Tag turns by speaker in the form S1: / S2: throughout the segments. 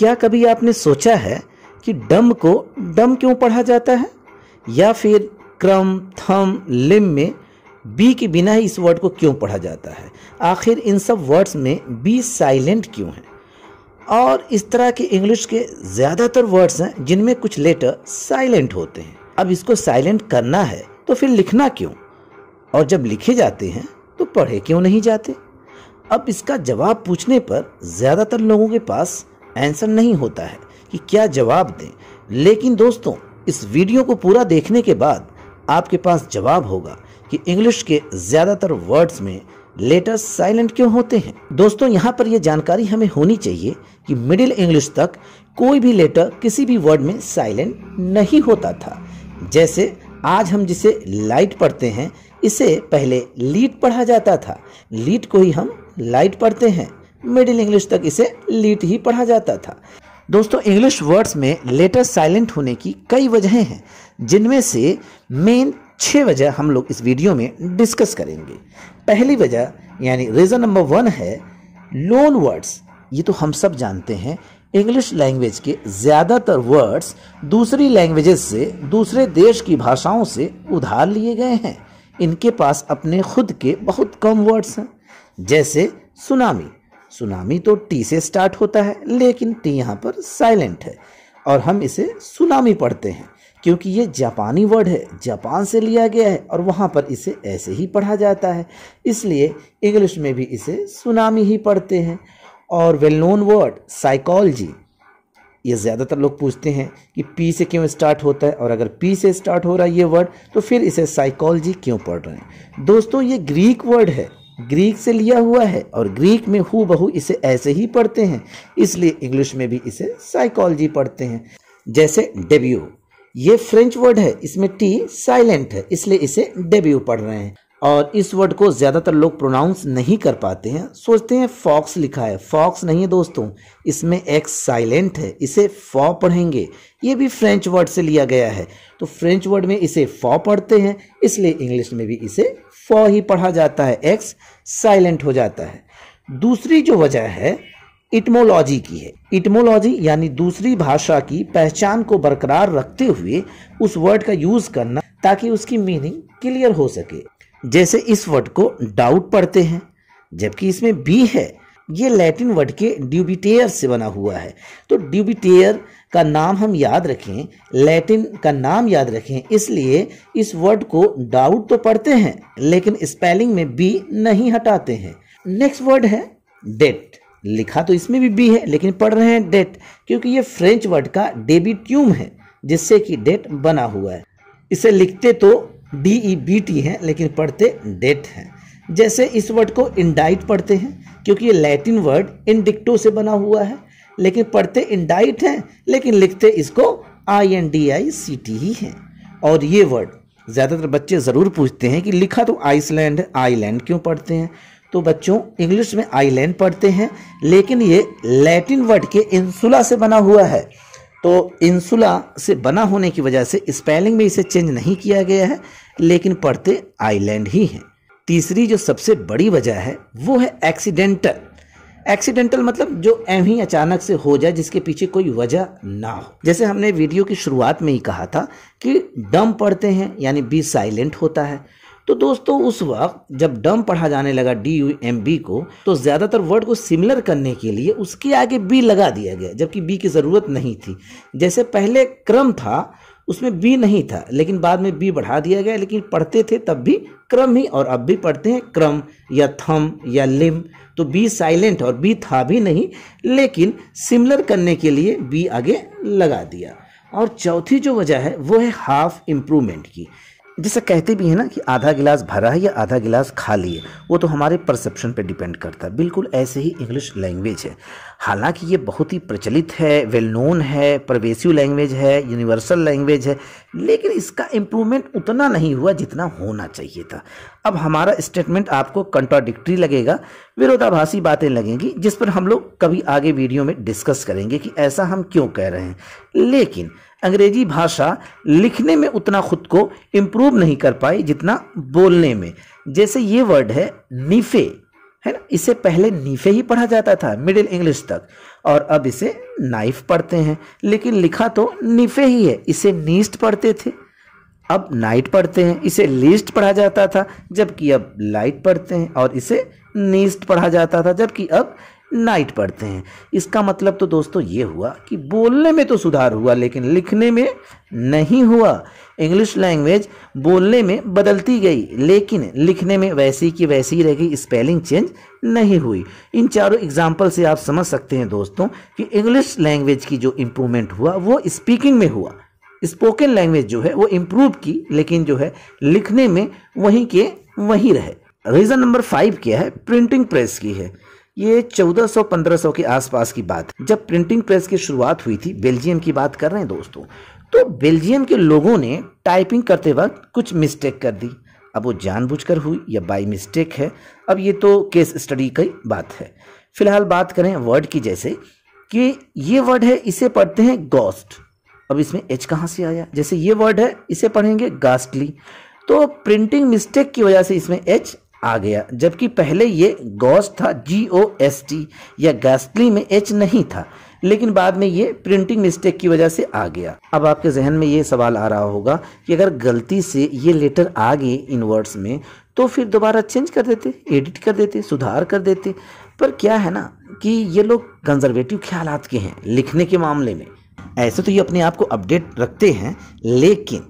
S1: क्या कभी आपने सोचा है कि डम को डम क्यों पढ़ा जाता है या फिर क्रम थम लिम में बी के बिना ही इस वर्ड को क्यों पढ़ा जाता है आखिर इन सब वर्ड्स में बी साइलेंट क्यों है और इस तरह के इंग्लिश के ज़्यादातर वर्ड्स हैं जिनमें कुछ लेटर साइलेंट होते हैं अब इसको साइलेंट करना है तो फिर लिखना क्यों और जब लिखे जाते हैं तो पढ़े क्यों नहीं जाते अब इसका जवाब पूछने पर ज़्यादातर लोगों के पास आंसर नहीं होता है कि क्या जवाब दें लेकिन दोस्तों इस वीडियो को पूरा देखने के बाद आपके पास जवाब होगा कि इंग्लिश के ज़्यादातर वर्ड्स में लेटर्स साइलेंट क्यों होते हैं दोस्तों यहाँ पर यह जानकारी हमें होनी चाहिए कि मिडिल इंग्लिश तक कोई भी लेटर किसी भी वर्ड में साइलेंट नहीं होता था जैसे आज हम जिसे लाइट पढ़ते हैं इसे पहले लीट पढ़ा जाता था लीट को ही हम लाइट पढ़ते हैं मिडिल इंग्लिश तक इसे लीट ही पढ़ा जाता था दोस्तों इंग्लिश वर्ड्स में लेटर साइलेंट होने की कई वजहें हैं जिनमें से मेन छः वजह हम लोग इस वीडियो में डिस्कस करेंगे पहली वजह यानी रीज़न नंबर वन है लोन वर्ड्स ये तो हम सब जानते हैं इंग्लिश लैंग्वेज के ज़्यादातर वर्ड्स दूसरी लैंग्वेजेस से दूसरे देश की भाषाओं से उधार लिए गए हैं इनके पास अपने खुद के बहुत कम वर्ड्स हैं जैसे सुनामी सुनामी तो टी से स्टार्ट होता है लेकिन टी यहाँ पर साइलेंट है और हम इसे सुनामी पढ़ते हैं क्योंकि ये जापानी वर्ड है जापान से लिया गया है और वहाँ पर इसे ऐसे ही पढ़ा जाता है इसलिए इंग्लिश में भी इसे सुनामी ही पढ़ते हैं और वेल नोन वर्ड साइकोलॉजी ये ज़्यादातर लोग पूछते हैं कि पी से क्यों स्टार्ट होता है और अगर पी से स्टार्ट हो रहा है ये वर्ड तो फिर इसे साइकोलॉजी क्यों पढ़ रहे हैं दोस्तों ये ग्रीक वर्ड है ग्रीक से लिया हुआ है और ग्रीक में हु बहु इसे ऐसे ही पढ़ते हैं इसलिए इंग्लिश में भी इसे साइकोलॉजी पढ़ते हैं जैसे डेब्यू ये फ्रेंच वर्ड है इसमें टी साइलेंट है इसलिए इसे डेब्यू पढ़ रहे हैं और इस वर्ड को ज़्यादातर लोग प्रोनाउंस नहीं कर पाते हैं सोचते हैं फॉक्स लिखा है फॉक्स नहीं है दोस्तों इसमें एक्स साइलेंट है इसे फॉ पढ़ेंगे ये भी फ्रेंच वर्ड से लिया गया है तो फ्रेंच वर्ड में इसे फॉ पढ़ते हैं इसलिए इंग्लिश में भी इसे फॉ ही पढ़ा जाता है एक्स साइलेंट हो जाता है दूसरी जो वजह है इटमोलॉजी की है इटमोलॉजी यानी दूसरी भाषा की पहचान को बरकरार रखते हुए उस वर्ड का यूज़ करना ताकि उसकी मीनिंग क्लियर हो सके जैसे इस वर्ड को डाउट पढ़ते हैं जबकि इसमें बी है ये लैटिन वर्ड के ड्यूबिटेयर से बना हुआ है तो ड्यूबिटेयर का नाम हम याद रखें लैटिन का नाम याद रखें इसलिए इस वर्ड को डाउट तो पढ़ते हैं लेकिन स्पेलिंग में बी नहीं हटाते हैं नेक्स्ट वर्ड है डेट लिखा तो इसमें भी बी है लेकिन पढ़ रहे हैं डेट क्योंकि ये फ्रेंच वर्ड का डेबिट्यूम है जिससे कि डेट बना हुआ है इसे लिखते तो डी ई बी टी है लेकिन पढ़ते डेट हैं जैसे इस वर्ड को इंडाइट पढ़ते हैं क्योंकि ये लैटिन वर्ड इंडिक्टो से बना हुआ है लेकिन पढ़ते इंडाइट हैं लेकिन लिखते इसको I N D I C T ही है और ये वर्ड ज़्यादातर बच्चे ज़रूर पूछते हैं कि लिखा तो आइसलैंड आईलैंड क्यों पढ़ते हैं तो बच्चों इंग्लिश में आईलैंड पढ़ते हैं लेकिन ये लैटिन वर्ड के इंसुला से बना हुआ है तो इंसुला से बना होने की वजह से स्पेलिंग में इसे चेंज नहीं किया गया है लेकिन पढ़ते आइलैंड ही हैं तीसरी जो सबसे बड़ी वजह है वो है एक्सीडेंटल एक्सीडेंटल मतलब जो एम ही अचानक से हो जाए जिसके पीछे कोई वजह ना हो जैसे हमने वीडियो की शुरुआत में ही कहा था कि डम पढ़ते हैं यानी बी साइलेंट होता है तो दोस्तों उस वक्त जब डम पढ़ा जाने लगा डी यू एम बी को तो ज़्यादातर वर्ड को सिमिलर करने के लिए उसके आगे बी लगा दिया गया जबकि बी की ज़रूरत नहीं थी जैसे पहले क्रम था उसमें बी नहीं था लेकिन बाद में बी बढ़ा दिया गया लेकिन पढ़ते थे तब भी क्रम ही और अब भी पढ़ते हैं क्रम या थम या लिम तो बी साइलेंट और बी था भी नहीं लेकिन सिमिलर करने के लिए बी आगे लगा दिया और चौथी जो वजह है वो है हाफ इम्प्रूवमेंट की जिसे कहते भी हैं ना कि आधा गिलास भरा है या आधा गिलास खाली है वो तो हमारे परसेप्शन पे डिपेंड करता है बिल्कुल ऐसे ही इंग्लिश लैंग्वेज है हालांकि ये बहुत ही प्रचलित है वेल नोन है प्रवेसिव लैंग्वेज है यूनिवर्सल लैंग्वेज है लेकिन इसका इम्प्रूवमेंट उतना नहीं हुआ जितना होना चाहिए था अब हमारा स्टेटमेंट आपको कंट्राडिक्टरी लगेगा विरोधाभासी बातें लगेंगी जिस पर हम लोग कभी आगे वीडियो में डिस्कस करेंगे कि ऐसा हम क्यों कह रहे हैं लेकिन अंग्रेजी भाषा लिखने में उतना खुद को इम्प्रूव नहीं कर पाई जितना बोलने में जैसे ये वर्ड है निफे है ना इसे पहले नीफे ही पढ़ा जाता था मिडिल इंग्लिश तक और अब इसे नाइफ पढ़ते हैं लेकिन लिखा तो नीफे ही है इसे नीस्ट पढ़ते थे अब नाइट पढ़ते हैं इसे लिस्ट पढ़ा जाता था जबकि अब लाइट पढ़ते हैं और इसे नीस्ट पढ़ा जाता था जबकि अब नाइट पढ़ते हैं इसका मतलब तो दोस्तों ये हुआ कि बोलने में तो सुधार हुआ लेकिन लिखने में नहीं हुआ इंग्लिश लैंग्वेज बोलने में बदलती गई लेकिन लिखने में वैसी की वैसी रह गई स्पेलिंग चेंज नहीं हुई इन चारों एग्जाम्पल से आप समझ सकते हैं दोस्तों कि इंग्लिश लैंग्वेज की जो इम्प्रूवमेंट हुआ वो स्पीकिंग में हुआ स्पोकन लैंग्वेज जो है वो इम्प्रूव की लेकिन जो है लिखने में वहीं के वहीं रहे रीज़न नंबर फाइव क्या है प्रिंटिंग प्रेस की है ये 1400-1500 के आसपास की बात जब प्रिंटिंग प्रेस की शुरुआत हुई थी बेल्जियम की बात कर रहे हैं दोस्तों तो बेल्जियम के लोगों ने टाइपिंग करते वक्त कुछ मिस्टेक कर दी अब वो जानबूझकर हुई या बाई मिस्टेक है अब ये तो केस स्टडी की बात है फिलहाल बात करें वर्ड की जैसे कि ये वर्ड है इसे पढ़ते हैं गोस्ट अब इसमें एच कहाँ से आया जैसे ये वर्ड है इसे पढ़ेंगे गास्टली तो प्रिंटिंग मिस्टेक की वजह से इसमें एच आ गया जबकि पहले ये गॉस था जी ओ एस टी या गैस्टली में एच नहीं था लेकिन बाद में ये प्रिंटिंग मिस्टेक की वजह से आ गया अब आपके जहन में ये सवाल आ रहा होगा कि अगर गलती से ये लेटर आ गए इन वर्ड्स में तो फिर दोबारा चेंज कर देते एडिट कर देते सुधार कर देते पर क्या है ना कि ये लोग कंजर्वेटिव ख्याल के हैं लिखने के मामले में ऐसे तो ये अपने आप को अपडेट रखते हैं लेकिन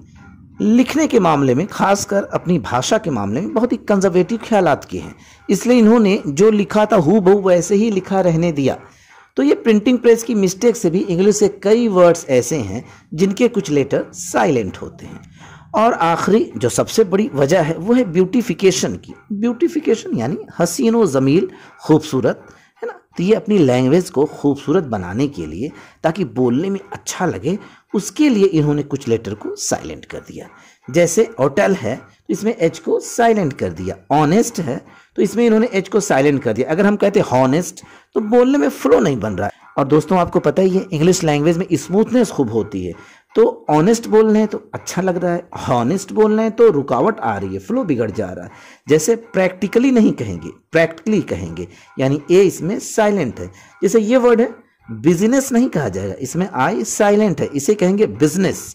S1: लिखने के मामले में खासकर अपनी भाषा के मामले में बहुत ही कंजर्वेटिव ख्याल के हैं इसलिए इन्होंने जो लिखा था हु बहू वैसे ही लिखा रहने दिया तो ये प्रिंटिंग प्रेस की मिस्टेक से भी इंग्लिश से कई वर्ड्स ऐसे हैं जिनके कुछ लेटर साइलेंट होते हैं और आखिरी जो सबसे बड़ी वजह है वो है ब्यूटिफिकेशन की ब्यूटिफिकेशन यानी हसीनो व जमील खूबसूरत है ना तो ये अपनी लैंग्वेज को खूबसूरत बनाने के लिए ताकि बोलने में अच्छा लगे उसके लिए इन्होंने कुछ लेटर को साइलेंट कर दिया जैसे होटल है तो इसमें एच को साइलेंट कर दिया ऑनेस्ट है तो इसमें इन्होंने एच को साइलेंट कर दिया अगर हम कहते हॉनेस्ट तो बोलने में फ्लो नहीं बन रहा है और दोस्तों आपको पता ही है इंग्लिश लैंग्वेज में स्मूथनेस खूब होती है तो ऑनेस्ट बोल रहे हैं तो अच्छा लग रहा है हॉनेस्ट बोल रहे हैं तो रुकावट आ रही है फ्लो बिगड़ जा रहा है जैसे प्रैक्टिकली नहीं कहेंगे प्रैक्टिकली कहेंगे यानी ए इसमें साइलेंट है जैसे ये वर्ड है बिजनेस नहीं कहा जाएगा इसमें आई साइलेंट है इसे कहेंगे बिजनेस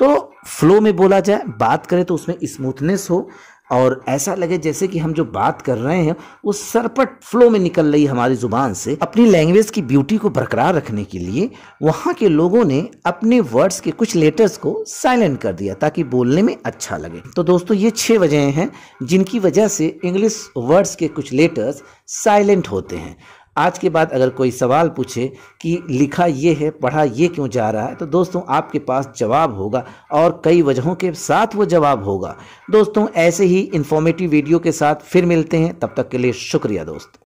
S1: तो फ्लो में बोला जाए बात करें तो उसमें स्मूथनेस हो और ऐसा लगे जैसे कि हम जो बात कर रहे हैं वो सरपट फ्लो में निकल रही हमारी ज़ुबान से अपनी लैंग्वेज की ब्यूटी को बरकरार रखने के लिए वहाँ के लोगों ने अपने वर्ड्स के कुछ लेटर्स को साइलेंट कर दिया ताकि बोलने में अच्छा लगे तो दोस्तों ये छः वजह हैं जिनकी वजह से इंग्लिश वर्ड्स के कुछ लेटर्स साइलेंट होते हैं आज के बाद अगर कोई सवाल पूछे कि लिखा ये है पढ़ा ये क्यों जा रहा है तो दोस्तों आपके पास जवाब होगा और कई वजहों के साथ वो जवाब होगा दोस्तों ऐसे ही इन्फॉर्मेटिव वीडियो के साथ फिर मिलते हैं तब तक के लिए शुक्रिया दोस्तों